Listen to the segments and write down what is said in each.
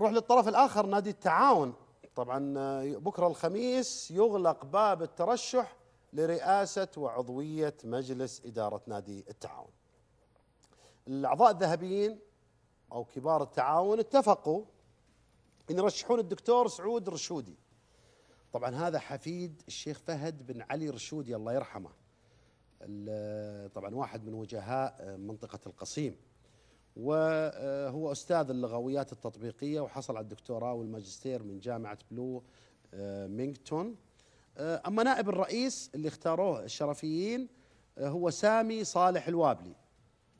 نروح للطرف الآخر نادي التعاون طبعا آه، بكرة الخميس يغلق باب الترشح لرئاسة وعضوية مجلس إدارة نادي التعاون الأعضاء الذهبيين أو كبار التعاون اتفقوا أن يرشحون الدكتور سعود رشودي طبعا هذا حفيد الشيخ فهد بن علي رشودي الله يرحمه آه، طبعا واحد من وجهاء آه، منطقة القصيم وهو أستاذ اللغويات التطبيقية وحصل على الدكتوراه والماجستير من جامعة بلو آه، مينغتون آه، أما نائب الرئيس اللي اختاروه الشرفيين آه، هو سامي صالح الوابلي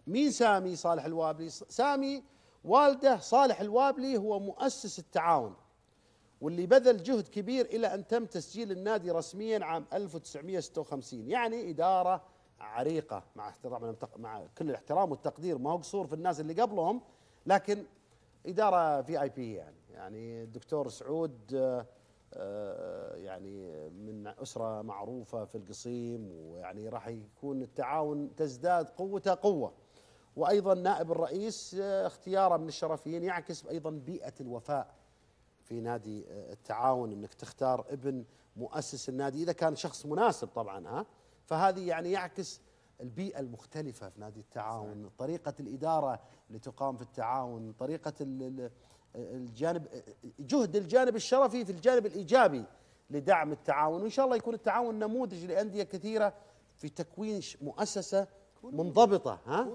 مين سامي صالح الوابلي؟ سامي والده صالح الوابلي هو مؤسس التعاون واللي بذل جهد كبير إلى أن تم تسجيل النادي رسميا عام 1956 يعني إدارة عريقه مع احترام مع كل الاحترام والتقدير ما هو قصور في الناس اللي قبلهم لكن اداره في اي بي يعني يعني الدكتور سعود آه، آه، يعني من اسره معروفه في القصيم ويعني راح يكون التعاون تزداد قوته قوه وايضا نائب الرئيس آه، اختياره من الشرفيين يعكس ايضا بيئه الوفاء في نادي التعاون انك تختار ابن مؤسس النادي اذا كان شخص مناسب طبعا ها فهذه يعني يعكس البيئة المختلفة في نادي التعاون صحيح. طريقة الإدارة اللي تقام في التعاون طريقة الجانب جهد الجانب الشرفي في الجانب الإيجابي لدعم التعاون وإن شاء الله يكون التعاون نموذج لأندية كثيرة في تكوين مؤسسة منضبطة ها؟